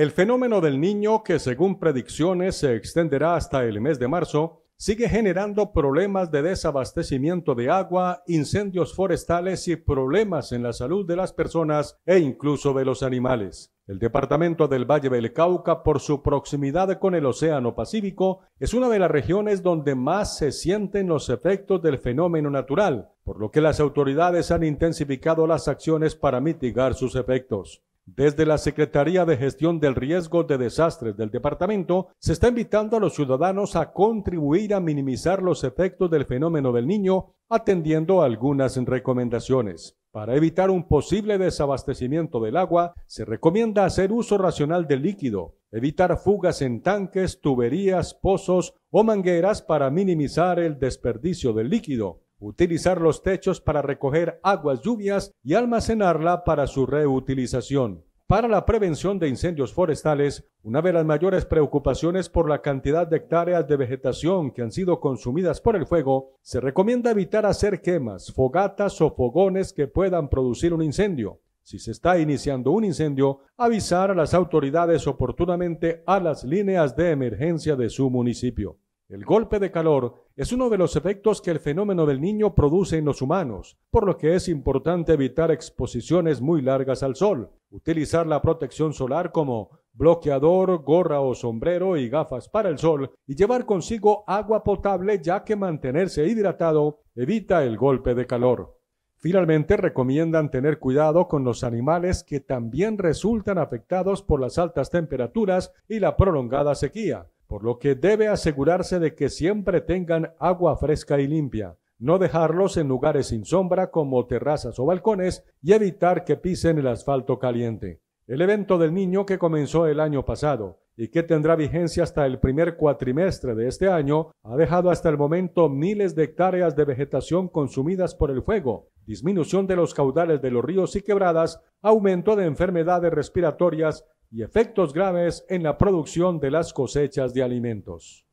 El fenómeno del niño, que según predicciones se extenderá hasta el mes de marzo, sigue generando problemas de desabastecimiento de agua, incendios forestales y problemas en la salud de las personas e incluso de los animales. El departamento del Valle del Cauca, por su proximidad con el Océano Pacífico, es una de las regiones donde más se sienten los efectos del fenómeno natural, por lo que las autoridades han intensificado las acciones para mitigar sus efectos. Desde la Secretaría de Gestión del Riesgo de Desastres del departamento, se está invitando a los ciudadanos a contribuir a minimizar los efectos del fenómeno del niño, atendiendo algunas recomendaciones. Para evitar un posible desabastecimiento del agua, se recomienda hacer uso racional del líquido, evitar fugas en tanques, tuberías, pozos o mangueras para minimizar el desperdicio del líquido, utilizar los techos para recoger aguas lluvias y almacenarla para su reutilización. Para la prevención de incendios forestales, una de las mayores preocupaciones por la cantidad de hectáreas de vegetación que han sido consumidas por el fuego, se recomienda evitar hacer quemas, fogatas o fogones que puedan producir un incendio. Si se está iniciando un incendio, avisar a las autoridades oportunamente a las líneas de emergencia de su municipio. El golpe de calor es uno de los efectos que el fenómeno del niño produce en los humanos, por lo que es importante evitar exposiciones muy largas al sol, utilizar la protección solar como bloqueador, gorra o sombrero y gafas para el sol y llevar consigo agua potable ya que mantenerse hidratado evita el golpe de calor. Finalmente recomiendan tener cuidado con los animales que también resultan afectados por las altas temperaturas y la prolongada sequía por lo que debe asegurarse de que siempre tengan agua fresca y limpia, no dejarlos en lugares sin sombra como terrazas o balcones y evitar que pisen el asfalto caliente. El evento del niño que comenzó el año pasado y que tendrá vigencia hasta el primer cuatrimestre de este año, ha dejado hasta el momento miles de hectáreas de vegetación consumidas por el fuego, disminución de los caudales de los ríos y quebradas, aumento de enfermedades respiratorias y efectos graves en la producción de las cosechas de alimentos.